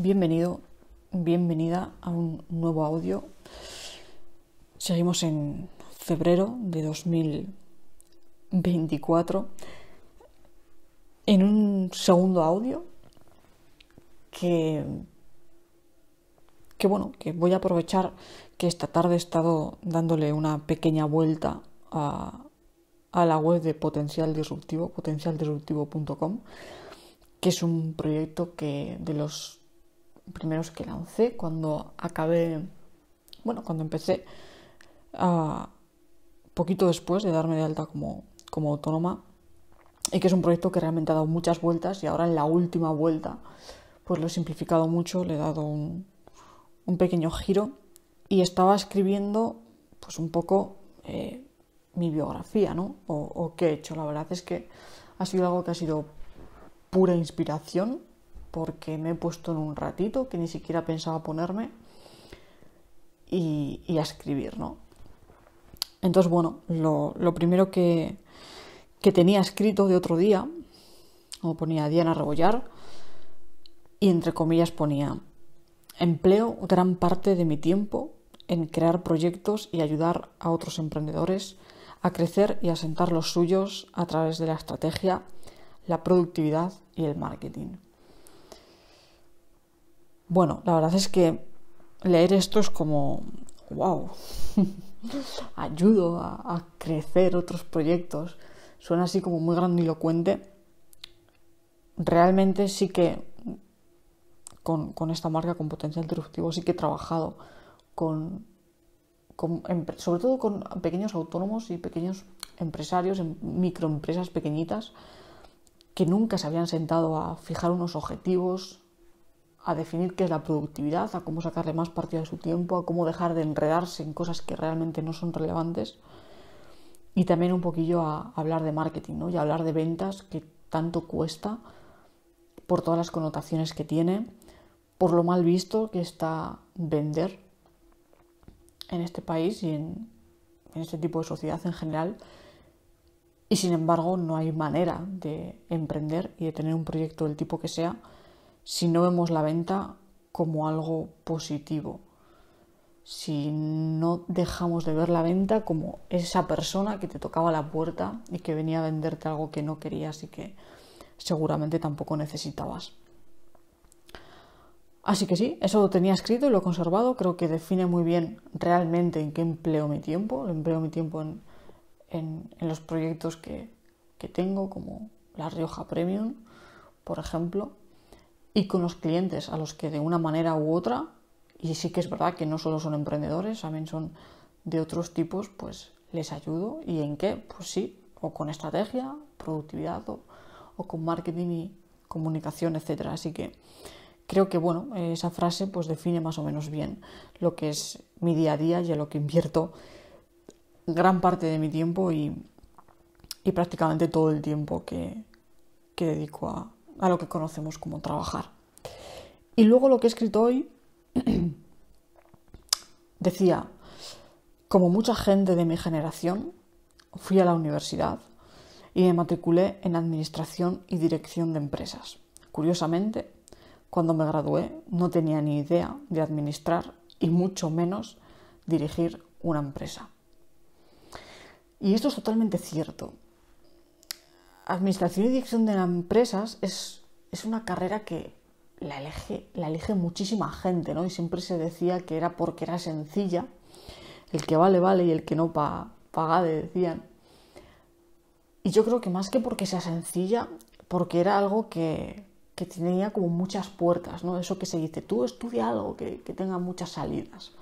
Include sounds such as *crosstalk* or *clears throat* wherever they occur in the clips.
Bienvenido, bienvenida a un nuevo audio. Seguimos en febrero de 2024 en un segundo audio que bueno, que voy a aprovechar que esta tarde he estado dándole una pequeña vuelta a, a la web de Potencial Disruptivo, potencialdisruptivo.com, que es un proyecto que de los primeros que lancé cuando acabé, bueno, cuando empecé, ah, poquito después de darme de alta como, autónoma, y que es un proyecto que realmente ha dado muchas vueltas y ahora en la última vuelta pues lo he simplificado mucho, le he dado un, pequeño giro y estaba escribiendo pues un poco eh, mi biografía, ¿no? O, o, qué he hecho. La verdad es que ha sido algo que ha sido pura inspiración porque me he puesto en un ratito que ni siquiera pensaba ponerme y, a escribir, ¿no? Entonces, bueno, lo, primero que, que, tenía escrito de otro día, como ponía Diana Rebollar, y entre comillas ponía, empleo gran parte de mi tiempo en crear proyectos y ayudar a otros emprendedores a crecer y asentar los suyos a través de la estrategia, la productividad y el marketing. Bueno, la verdad es que leer esto es como, wow, *laughs* ayudo a, crecer otros proyectos. Suena así como muy grandilocuente. Realmente sí que con, esta marca, con potencial disruptivo, sí que he trabajado con, sobre todo con pequeños autónomos y pequeños empresarios, en em, microempresas pequeñitas, que nunca se habían sentado a fijar unos objetivos, a definir qué es la productividad, a cómo sacarle más partido de su tiempo, a cómo dejar de enredarse en cosas que realmente no son relevantes y también un poquillo a, hablar de marketing y a hablar de ventas que tanto cuesta por todas las connotaciones que tiene, por lo mal visto que está vender en este país y en este tipo de sociedad en general. Y sin embargo no hay manera de emprender y de tener un proyecto del tipo que sea si no vemos la venta como algo positivo, si no dejamos de ver la venta como esa persona que te tocaba la puerta y que venía a venderte algo que no querías y que seguramente tampoco necesitabas. Así que sí, eso lo tenía escrito y lo he conservado. Creo que define muy bien realmente en qué empleo mi tiempo. Empleo mi tiempo en, los proyectos que tengo, como La Rioja Premium, por ejemplo, y con los clientes a los que de una manera u otra, y sí que es verdad que no solo son emprendedores, también son de otros tipos, pues les ayudo. ¿Y en qué? Pues sí, o con estrategia, productividad, o, con marketing y comunicación, etcétera. Así que creo que bueno, esa frase pues define más o menos bien lo que es mi día a día y a lo que invierto gran parte de mi tiempo y, prácticamente todo el tiempo que dedico a, a lo que conocemos como trabajar. Y luego lo que he escrito hoy *clears throat* decía, como mucha gente de mi generación, fui a la universidad y me matriculé en Administración y Dirección de Empresas. Curiosamente, cuando me gradué no tenía ni idea de administrar y mucho menos dirigir una empresa. Y esto es totalmente cierto administración y dirección de las empresas es, una carrera que la elige, la muchísima gente, ¿no? Y siempre se decía que era porque era sencilla, el que vale, vale y el que no pa, paga, decían. Y yo creo que más que porque sea sencilla, porque era algo que, tenía como muchas puertas, ¿no? Eso que se dice, tú estudia algo que, tenga muchas salidas.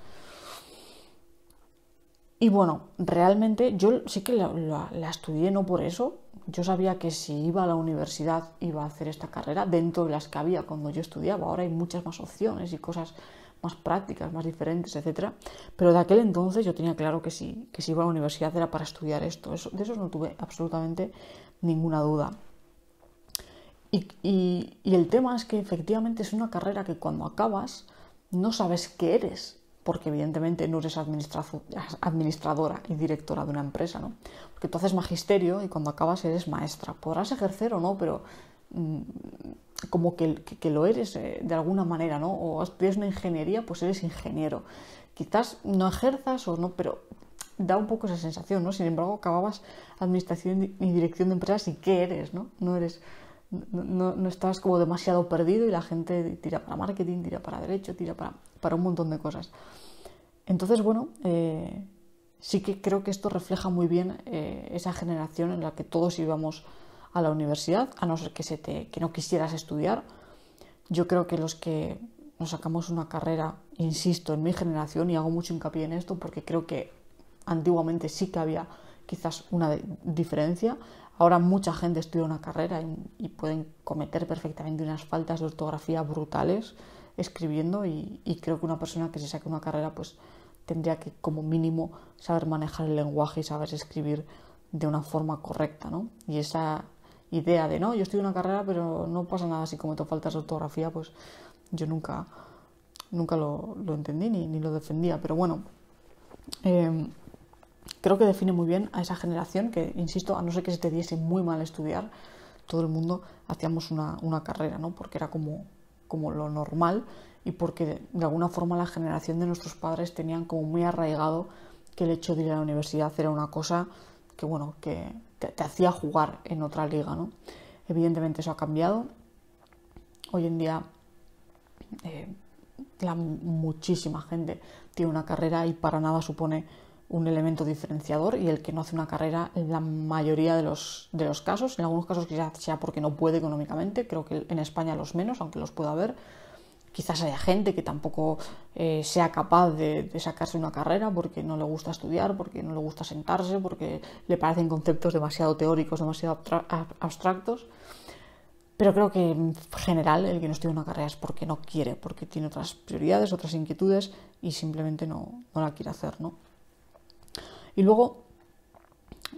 Y bueno, realmente yo sí que la estudié no por eso, yo sabía que si iba a la universidad iba a hacer esta carrera dentro de las que había cuando yo estudiaba. Ahora hay muchas más opciones y cosas más prácticas, más diferentes, etc. Pero de aquel entonces yo tenía claro que si, que si iba a la universidad era para estudiar esto. de eso no tuve absolutamente ninguna duda. y el tema es que efectivamente es una carrera que cuando acabas no sabes qué eres porque evidentemente no eres administradora y directora de una empresa, ¿no? Porque tú haces magisterio y cuando acabas eres maestra. Podrás ejercer o no, pero mm, como que, lo eres eh, de alguna manera, ¿no? O tienes una ingeniería, pues eres ingeniero. Quizás no ejerzas o no, pero da un poco esa sensación, ¿no? Sin embargo, acababas administración y dirección de empresas y ¿qué eres, no? No eres no, estás como demasiado perdido y la gente tira para marketing, tira para derecho, tira para, para un montón de cosas. Entonces, bueno, eh, sí que creo que esto refleja muy bien eh, esa generación en la que todos íbamos a la universidad, a no ser que, se te, que no quisieras estudiar. Yo creo que los que nos sacamos una carrera, insisto, en mi generación, y hago mucho hincapié en esto porque creo que antiguamente sí que había quizás una diferencia. Ahora mucha gente estudia una carrera y, pueden cometer perfectamente unas faltas de ortografía brutales escribiendo y, creo que una persona que se saque una carrera pues tendría que como mínimo saber manejar el lenguaje y saber escribir de una forma correcta, ¿no? Y esa idea de, no, yo estudio una carrera pero no pasa nada si cometo faltas de ortografía, pues yo nunca, nunca lo, entendí ni, ni, lo defendía, pero bueno. Em, creo que define muy bien a esa generación que, insisto, a no ser que se te diese muy mal estudiar, todo el mundo hacíamos una, carrera, ¿no? Porque era como, como lo normal y porque de, alguna forma la generación de nuestros padres tenían como muy arraigado que el hecho de ir a la universidad era una cosa que, bueno, que, te hacía jugar en otra liga, ¿no? Evidentemente eso ha cambiado. Hoy en día eh, muchísima gente tiene una carrera y para nada supone un elemento diferenciador y el que no hace una carrera en la mayoría de los, de los casos, en algunos casos quizás sea porque no puede económicamente, creo que en España los menos, aunque los pueda haber, quizás haya gente que tampoco eh, sea capaz de, de, sacarse una carrera porque no le gusta estudiar, porque no le gusta sentarse, porque le parecen conceptos demasiado teóricos, demasiado abstractos. Pero creo que en general el que no estudia una carrera es porque no quiere, porque tiene otras prioridades, otras inquietudes y simplemente no, no la quiere hacer, ¿no? Y luego,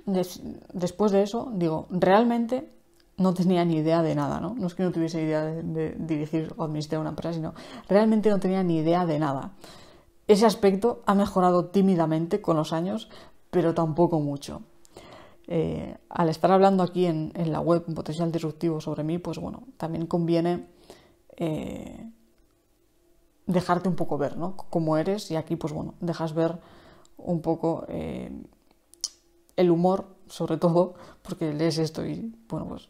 después de eso, digo, realmente no tenía ni idea de nada, ¿no? No es que no tuviese idea de, dirigir o administrar una empresa, sino realmente no tenía ni idea de nada. Ese aspecto ha mejorado tímidamente con los años, pero tampoco mucho. Eh, al estar hablando aquí en, la web, en Potencial Disruptivo, sobre mí, pues bueno, también conviene eh, dejarte un poco ver, ¿no? Cómo eres y aquí, pues bueno, dejas ver un poco eh, el humor, sobre todo, porque lees esto y, bueno, pues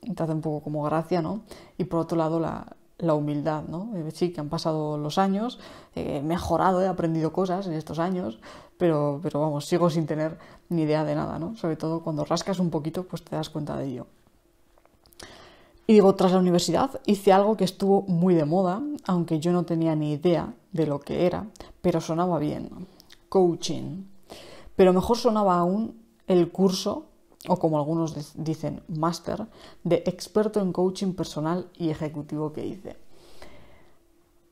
te hace un poco como gracia, ¿no? Y por otro lado, la, humildad, ¿no? Eh, sí, que han pasado los años, eh, he mejorado, he aprendido cosas en estos años, pero, pero vamos, sigo sin tener ni idea de nada, ¿no? Sobre todo cuando rascas un poquito, pues te das cuenta de ello. Y digo, tras la universidad hice algo que estuvo muy de moda, aunque yo no tenía ni idea de lo que era, pero sonaba bien coaching. Pero mejor sonaba aún el curso, o como algunos dicen, máster, de experto en coaching personal y ejecutivo que hice.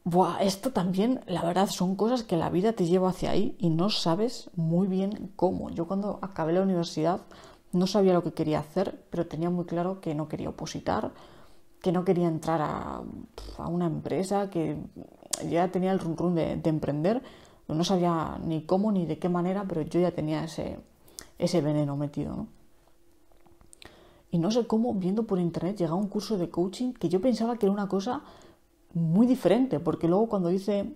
Buah, esto también, la verdad, son cosas que la vida te lleva hacia ahí y no sabes muy bien cómo. Yo cuando acabé la universidad no sabía lo que quería hacer, pero tenía muy claro que no quería opositar, que no quería entrar a, una empresa, que ya tenía el run, de emprender, pues no sabía ni cómo ni de qué manera, pero yo ya tenía ese, veneno metido, Y no sé cómo, viendo por internet, llegaba un curso de coaching que yo pensaba que era una cosa muy diferente, porque luego cuando hice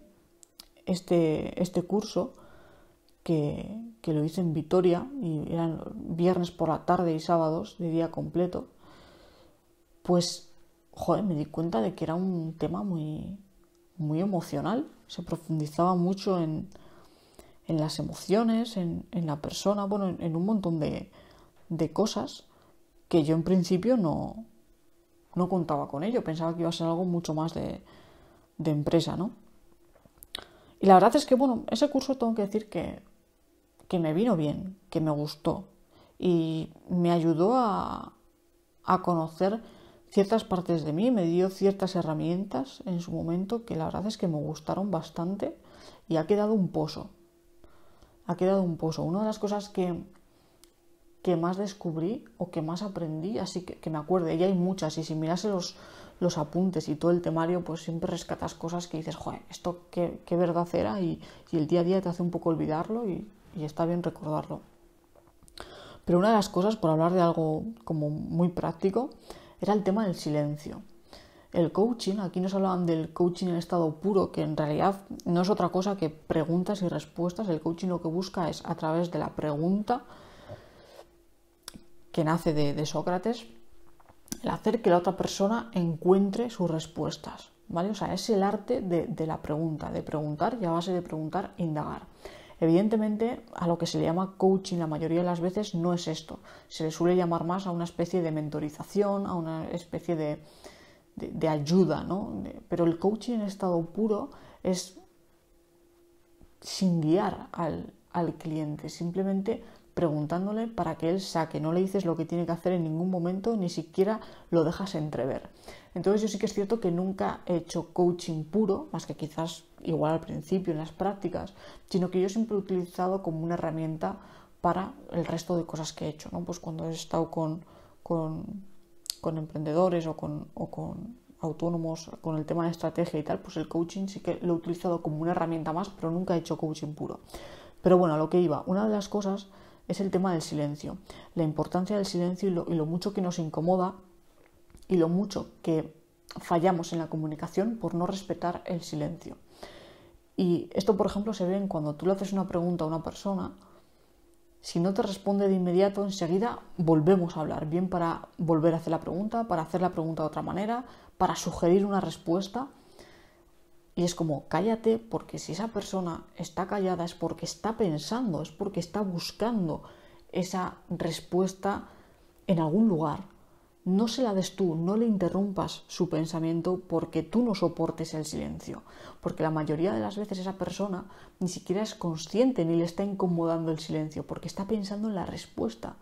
este, este curso, que, lo hice en Vitoria, y eran viernes por la tarde y sábados de día completo, pues, joder, me di cuenta de que era un tema muy, muy emocional se profundizaba mucho en, en las emociones, en, la persona, bueno, en, un montón de, de, cosas que yo en principio no, no contaba con ello, pensaba que iba a ser algo mucho más de, de empresa, ¿no? Y la verdad es que, bueno, ese curso tengo que decir que, que me vino bien, que me gustó y me ayudó a, a conocer ciertas partes de mí, me dio ciertas herramientas en su momento que la verdad es que me gustaron bastante y ha quedado un pozo. Ha quedado un pozo. Una de las cosas que, que más descubrí o que más aprendí, así que, me acuerde, y hay muchas, y si miras los, los apuntes y todo el temario, pues siempre rescatas cosas que dices, joder, esto qué, qué verdad era, y, el día a día te hace un poco olvidarlo y está bien recordarlo. Pero una de las cosas, por hablar de algo como muy práctico, era el tema del silencio. El coaching, aquí nos hablaban del coaching en estado puro, que en realidad no es otra cosa que preguntas y respuestas. El coaching lo que busca es a través de la pregunta que nace de, Sócrates, el hacer que la otra persona encuentre sus respuestas. ¿vale? O sea, es el arte de, de la pregunta, de preguntar y a base de preguntar, indagar. Evidentemente, a lo que se le llama coaching la mayoría de las veces no es esto. Se le suele llamar más a una especie de mentorización, a una especie de, de, ayuda, ¿no? Pero el coaching en estado puro es sin guiar al, al cliente, simplemente preguntándole para que él saque, no le dices lo que tiene que hacer en ningún momento, ni siquiera lo dejas entrever. Entonces yo sí que es cierto que nunca he hecho coaching puro, más que quizás igual al principio en las prácticas, sino que yo siempre he utilizado como una herramienta para el resto de cosas que he hecho, ¿no? Pues cuando he estado con, con, emprendedores o con, o con autónomos con el tema de estrategia y tal, pues el coaching sí que lo he utilizado como una herramienta más, pero nunca he hecho coaching puro. Pero bueno, a lo que iba, una de las cosas es el tema del silencio, la importancia del silencio y lo, mucho que nos incomoda y lo mucho que fallamos en la comunicación por no respetar el silencio. Y esto, por ejemplo, se ve en cuando tú le haces una pregunta a una persona, si no te responde de inmediato, enseguida volvemos a hablar, bien para volver a hacer la pregunta, para hacer la pregunta de otra manera, para sugerir una respuesta. Y es como, cállate, porque si esa persona está callada es porque está pensando, es porque está buscando esa respuesta en algún lugar. No se la des tú, no le interrumpas su pensamiento porque tú no soportes el silencio. Porque la mayoría de las veces esa persona ni siquiera es consciente ni le está incomodando el silencio porque está pensando en la respuesta.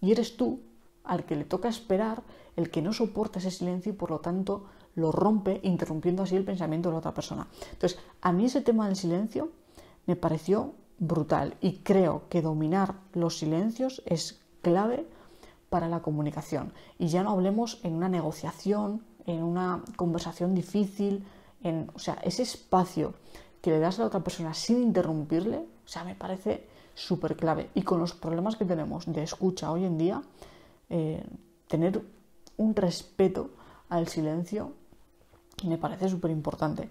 Y eres tú al que le toca esperar, el que no soporta ese silencio y por lo tanto lo rompe, interrumpiendo así el pensamiento de la otra persona. Entonces, a mí ese tema del silencio me pareció brutal y creo que dominar los silencios es clave para la comunicación. Y ya no hablemos en una negociación, en una conversación difícil, en, o sea, ese espacio que le das a la otra persona sin interrumpirle, o sea, me parece súper clave. Y con los problemas que tenemos de escucha hoy en día, eh, tener un respeto al silencio me parece súper importante.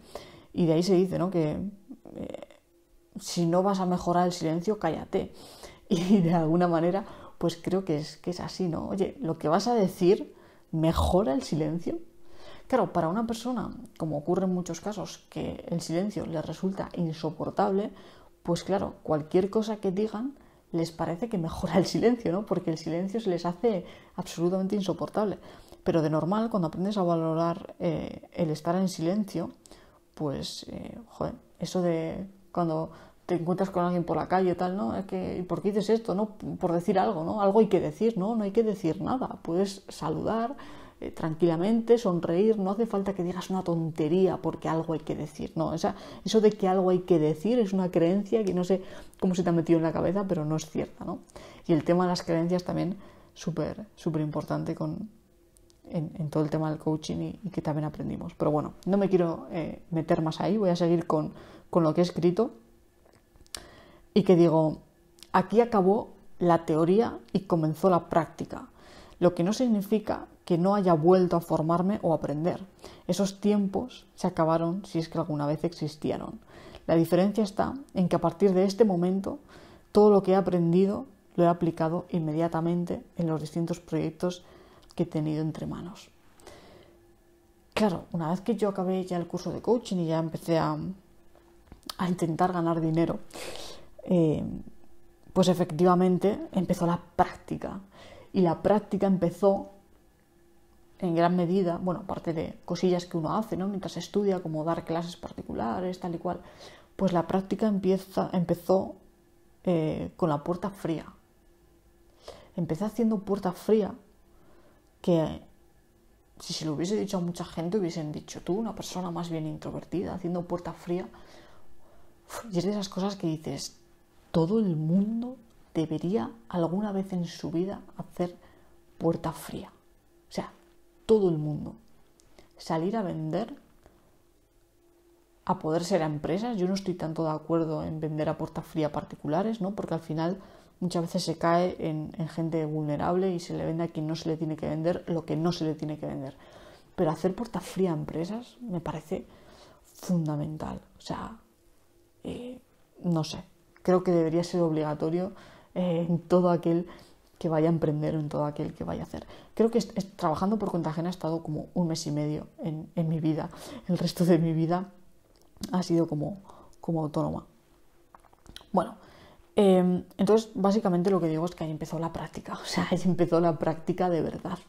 Y de ahí se dice, ¿no? Que eh, si no vas a mejorar el silencio, cállate. *laughs* Y de alguna manera, pues creo que es, que es así, ¿no? Oye, lo que vas a decir mejora el silencio. Claro, para una persona, como ocurre en muchos casos, que el silencio les resulta insoportable, pues claro, cualquier cosa que digan les parece que mejora el silencio, ¿no? Porque el silencio se les hace absolutamente insoportable. Pero de normal, cuando aprendes a valorar eh, el estar en silencio, pues, eh, eso de cuando te encuentras con alguien por la calle, tal, ¿no? que, ¿por qué dices esto, no? Por decir algo, ¿no? Algo hay que decir, ¿no? No hay que decir nada. Puedes saludar eh, tranquilamente, sonreír, no hace falta que digas una tontería porque algo hay que decir, ¿no? O sea, eso de que algo hay que decir es una creencia que no sé cómo se te ha metido en la cabeza, pero no es cierta, ¿no? Y el tema de las creencias también súper, súper importante con, en, todo el tema del coaching y, que también aprendimos. Pero bueno, no me quiero eh, meter más ahí, voy a seguir con, con lo que he escrito y que digo, aquí acabó la teoría y comenzó la práctica, lo que no significa que no haya vuelto a formarme o aprender. Esos tiempos se acabaron si es que alguna vez existieron. La diferencia está en que a partir de este momento todo lo que he aprendido lo he aplicado inmediatamente en los distintos proyectos que he tenido entre manos. Claro, una vez que yo acabé ya el curso de coaching y ya empecé a, intentar ganar dinero, eh, pues efectivamente empezó la práctica. Y la práctica empezó en gran medida, bueno, aparte de cosillas que uno hace, ¿no? Mientras estudia, como dar clases particulares, tal y cual, pues la práctica empieza, empezó eh, con la puerta fría. Empecé haciendo puerta fría que si se lo hubiese dicho a mucha gente hubiesen dicho, tú, una persona más bien introvertida, haciendo puerta fría. Y es de esas cosas que dices, todo el mundo debería alguna vez en su vida hacer puerta fría. O sea, todo el mundo. Salir a vender, a poder ser a empresas. Yo no estoy tanto de acuerdo en vender a puerta fría particulares, ¿no? Porque al final muchas veces se cae en, gente vulnerable y se le vende a quien no se le tiene que vender lo que no se le tiene que vender. Pero hacer puerta fría a empresas me parece fundamental. O sea, eh, no sé, creo que debería ser obligatorio eh, en todo aquel que vaya a emprender o en todo aquel que vaya a hacer. Creo que trabajando por Contagena ha estado como un mes y medio en, mi vida. El resto de mi vida ha sido como, como autónoma. Bueno, Em, entonces, básicamente lo que digo es que ahí empezó la práctica, o sea, ahí empezó la práctica de verdad,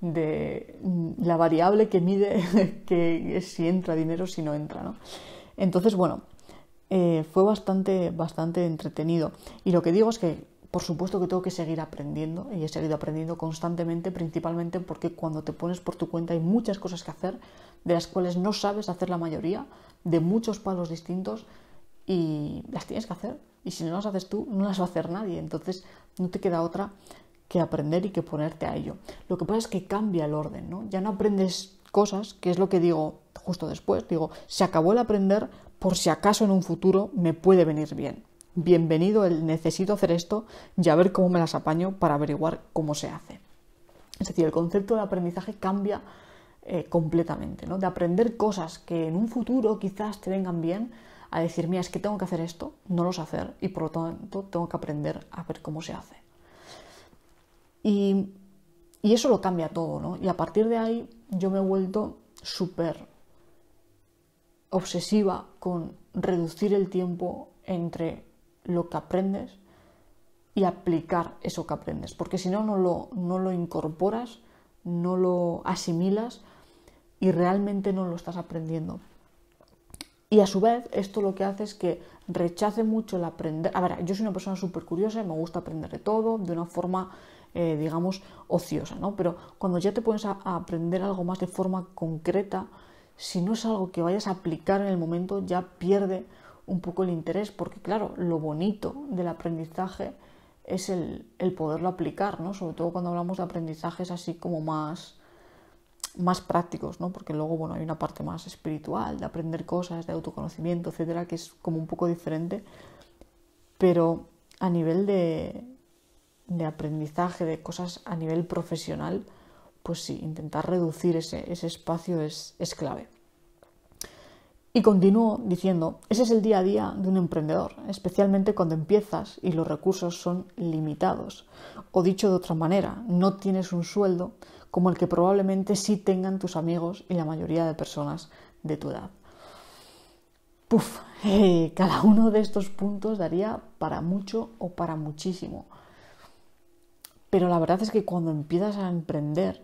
de mm, la variable que mide *laughs* que eh, si entra dinero, o si no entra, ¿no? Entonces, bueno, eh, fue bastante, bastante entretenido. Y lo que digo es que, por supuesto que tengo que seguir aprendiendo y he seguido aprendiendo constantemente, principalmente porque cuando te pones por tu cuenta hay muchas cosas que hacer, de las cuales no sabes hacer la mayoría, de muchos palos distintos, y las tienes que hacer. Y si no las haces tú, no las va a hacer nadie. Entonces no te queda otra que aprender y que ponerte a ello. Lo que pasa es que cambia el orden, ¿no? Ya no aprendes cosas, que es lo que digo justo después. Digo, se acabó el aprender por si acaso en un futuro me puede venir bien. Bienvenido el necesito hacer esto y a ver cómo me las apaño para averiguar cómo se hace. Es decir, el concepto de aprendizaje cambia eh, completamente, ¿no? De aprender cosas que en un futuro quizás te vengan bien, a decir, mira, es que tengo que hacer esto, no lo sé hacer y por lo tanto tengo que aprender a ver cómo se hace. Y, eso lo cambia todo, ¿no? Y a partir de ahí yo me he vuelto súper obsesiva con reducir el tiempo entre lo que aprendes y aplicar eso que aprendes, porque si no, no lo, no lo incorporas, no lo asimilas y realmente no lo estás aprendiendo. Y a su vez, esto lo que hace es que rechace mucho el aprender. A ver, yo soy una persona súper curiosa y me gusta aprender de todo de una forma, eh, digamos, ociosa, ¿no? Pero cuando ya te pones a, aprender algo más de forma concreta, si no es algo que vayas a aplicar en el momento, ya pierde un poco el interés, porque claro, lo bonito del aprendizaje es el, el, poderlo aplicar, ¿no? Sobre todo cuando hablamos de aprendizajes así como más más prácticos, ¿no? Porque luego, bueno, hay una parte más espiritual, de aprender cosas, de autoconocimiento, etcétera, que es como un poco diferente. Pero a nivel de, de aprendizaje, de cosas a nivel profesional, pues sí, intentar reducir ese, espacio es, es clave. Y continúo diciendo, ese es el día a día de un emprendedor, especialmente cuando empiezas y los recursos son limitados. O dicho de otra manera, no tienes un sueldo como el que probablemente sí tengan tus amigos y la mayoría de personas de tu edad. Puf, eh, cada uno de estos puntos daría para mucho o para muchísimo. Pero la verdad es que cuando empiezas a emprender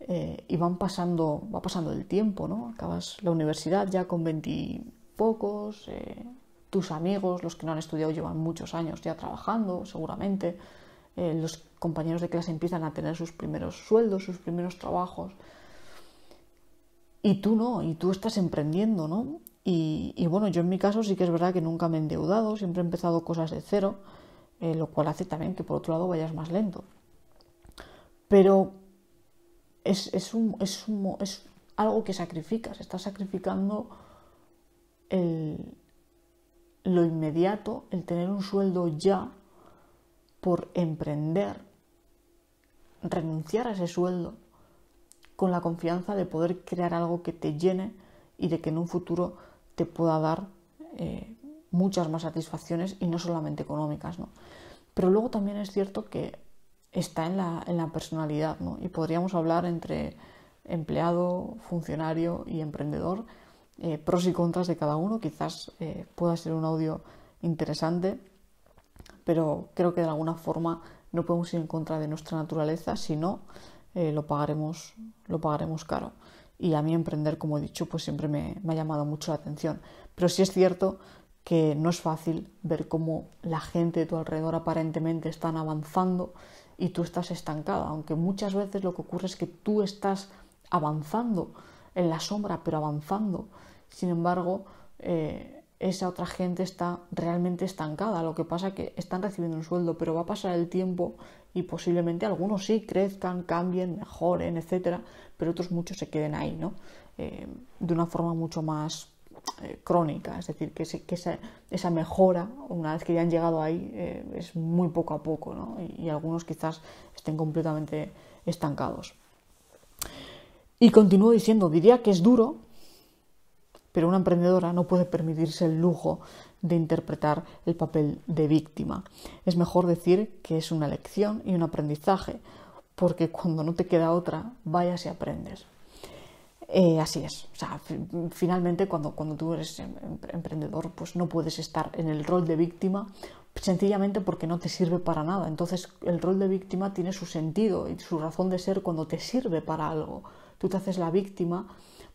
eh, y van pasando, va pasando el tiempo, ¿no? Acabas la universidad ya con veintipocos, eh, tus amigos, los que no han estudiado llevan muchos años ya trabajando, seguramente eh, los compañeros de clase empiezan a tener sus primeros sueldos, sus primeros trabajos. Y tú no, y tú estás emprendiendo, ¿no? Y, bueno, yo en mi caso sí que es verdad que nunca me he endeudado, siempre he empezado cosas de cero, eh, lo cual hace también que por otro lado vayas más lento. Pero es, algo que sacrificas, estás sacrificando el, lo inmediato, el tener un sueldo ya por emprender, renunciar a ese sueldo con la confianza de poder crear algo que te llene y de que en un futuro te pueda dar eh, muchas más satisfacciones y no solamente económicas. ¿no? Pero luego también es cierto que está en la, personalidad y podríamos hablar entre empleado, funcionario y emprendedor, eh, pros y contras de cada uno. Quizás eh, pueda ser un audio interesante pero creo que de alguna forma no podemos ir en contra de nuestra naturaleza, si no, eh, lo, pagaremos, lo pagaremos caro. Y a mí emprender, como he dicho, pues siempre me, ha llamado mucho la atención. Pero sí es cierto que no es fácil ver cómo la gente de tu alrededor aparentemente están avanzando y tú estás estancada, aunque muchas veces lo que ocurre es que tú estás avanzando en la sombra, pero avanzando. Sin embargo, eh, esa otra gente está realmente estancada. Lo que pasa es que están recibiendo un sueldo, pero va a pasar el tiempo y posiblemente algunos sí crezcan, cambien, mejoren, etcétera, pero otros muchos se queden ahí, ¿no? Eh, de una forma mucho más eh, crónica, es decir, que, que esa, mejora, una vez que ya han llegado ahí, eh, es muy poco a poco, ¿no? y algunos quizás estén completamente estancados. Y continúo diciendo, diría que es duro, pero una emprendedora no puede permitirse el lujo de interpretar el papel de víctima. Es mejor decir que es una lección y un aprendizaje, porque cuando no te queda otra, vayas y aprendes. Eh, así es. finalmente, cuando, cuando tú eres em-, em-, emprendedor, pues no puedes estar en el rol de víctima sencillamente porque no te sirve para nada. Entonces, el rol de víctima tiene su sentido y su razón de ser cuando te sirve para algo. Tú te haces la víctima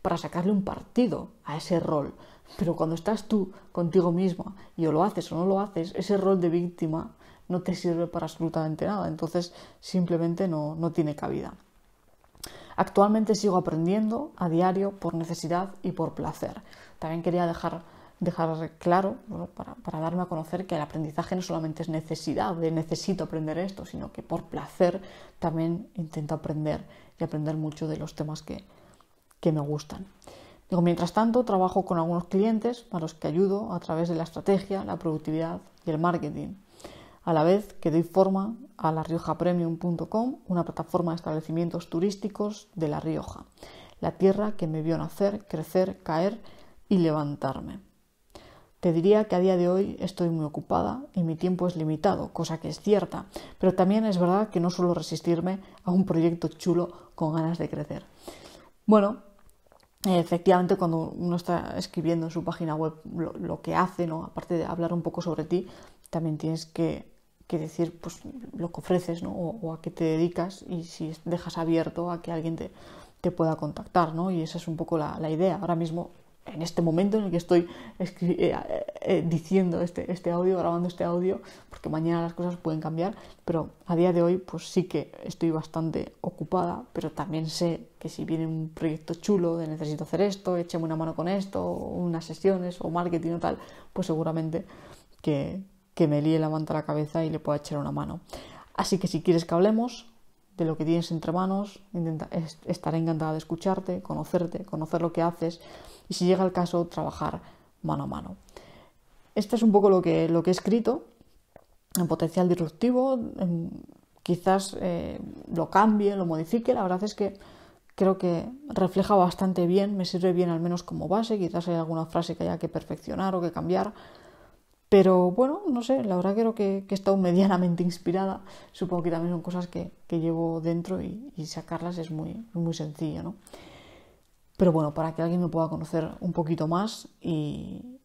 para sacarle un partido a ese rol. Pero cuando estás tú contigo misma y o lo haces o no lo haces, ese rol de víctima no te sirve para absolutamente nada. Entonces simplemente no, tiene cabida. Actualmente sigo aprendiendo a diario por necesidad y por placer. También quería dejar, dejar claro, para, darme a conocer, que el aprendizaje no solamente es necesidad, de necesito aprender esto, sino que por placer también intento aprender y aprender mucho de los temas que, que me gustan. Digo, mientras tanto, trabajo con algunos clientes a los que ayudo a través de la estrategia, la productividad y el marketing, a la vez que doy forma a la RiojaPremium.com, una plataforma de establecimientos turísticos de La Rioja, la tierra que me vio nacer, crecer, caer y levantarme. Te diría que a día de hoy estoy muy ocupada y mi tiempo es limitado, cosa que es cierta, pero también es verdad que no suelo resistirme a un proyecto chulo con ganas de crecer. Bueno, efectivamente cuando uno está escribiendo en su página web lo, que hace, ¿no? aparte de hablar un poco sobre ti, también tienes que, que decir pues, lo que ofreces ¿no? o, a qué te dedicas y si dejas abierto a que alguien te, pueda contactar. ¿no? Y esa es un poco la, la idea. Ahora mismo en este momento en el que estoy eh, eh, eh, diciendo este, este audio, grabando este audio, porque mañana las cosas pueden cambiar, pero a día de hoy pues sí que estoy bastante ocupada, pero también sé que si viene un proyecto chulo de necesito hacer esto, écheme una mano con esto, unas sesiones o marketing o tal, pues seguramente que, que me líe la manta a la cabeza y le pueda echar una mano. Así que si quieres que hablemos, de lo que tienes entre manos, estaré encantada de escucharte, conocerte, conocer lo que haces y si llega el caso, trabajar mano a mano. Este es un poco lo que, lo que he escrito, en potencial disruptivo, quizás eh, lo cambie, lo modifique, la verdad es que creo que refleja bastante bien, me sirve bien al menos como base, quizás hay alguna frase que haya que perfeccionar o que cambiar, pero bueno, no sé, la verdad creo que, que he estado medianamente inspirada. Supongo que también son cosas que, llevo dentro y, sacarlas es muy, muy sencillo, ¿no? Pero bueno, para que alguien me pueda conocer un poquito más y,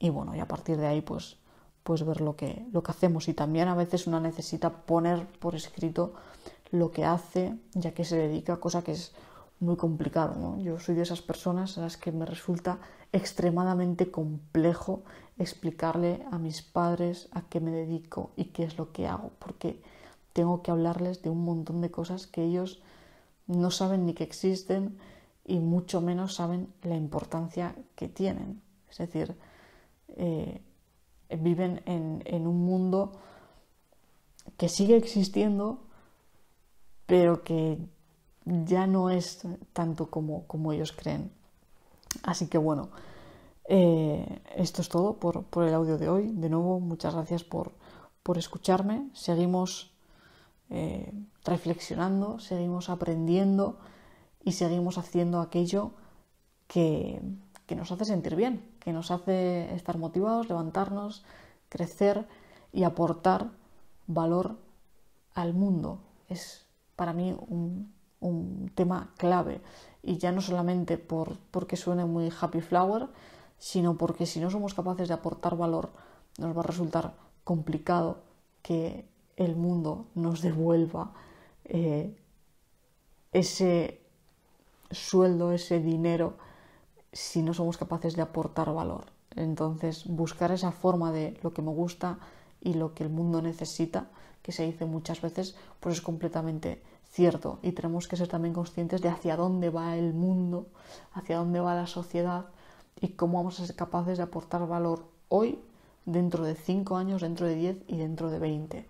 y bueno, y a partir de ahí pues, pues ver lo que, lo que hacemos. Y también a veces una necesita poner por escrito lo que hace, ya que se dedica, a cosa que es muy complicado. ¿no? Yo soy de esas personas a las que me resulta extremadamente complejo explicarle a mis padres a qué me dedico y qué es lo que hago, porque tengo que hablarles de un montón de cosas que ellos no saben ni que existen y mucho menos saben la importancia que tienen. Es decir, eh, viven en un mundo que sigue existiendo, pero que ya no es tanto como, como ellos creen. Así que bueno, eh, esto es todo por, el audio de hoy. De nuevo, muchas gracias por, escucharme. Seguimos eh, reflexionando, seguimos aprendiendo y seguimos haciendo aquello que, que nos hace sentir bien, que nos hace estar motivados, levantarnos, crecer y aportar valor al mundo. Es para mí un un tema clave. Y ya no solamente porque suene muy happy flower, sino porque si no somos capaces de aportar valor, nos va a resultar complicado que el mundo nos devuelva eh, ese sueldo, ese dinero, si no somos capaces de aportar valor. Entonces, buscar esa forma de lo que me gusta y lo que el mundo necesita, que se dice muchas veces, pues es completamente y tenemos que ser también conscientes de hacia dónde va el mundo, hacia dónde va la sociedad y cómo vamos a ser capaces de aportar valor hoy, dentro de 5 años, dentro de 10 y dentro de 20.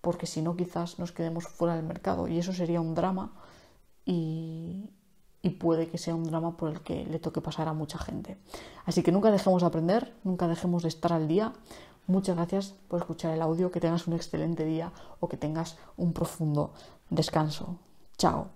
Porque si no, quizás nos quedemos fuera del mercado y eso sería un drama y puede que sea un drama por el que le toque pasar a mucha gente. Así que nunca dejemos de aprender, nunca dejemos de estar al día. Muchas gracias por escuchar el audio, que tengas un excelente día o que tengas un profundo. Descanso. Chao.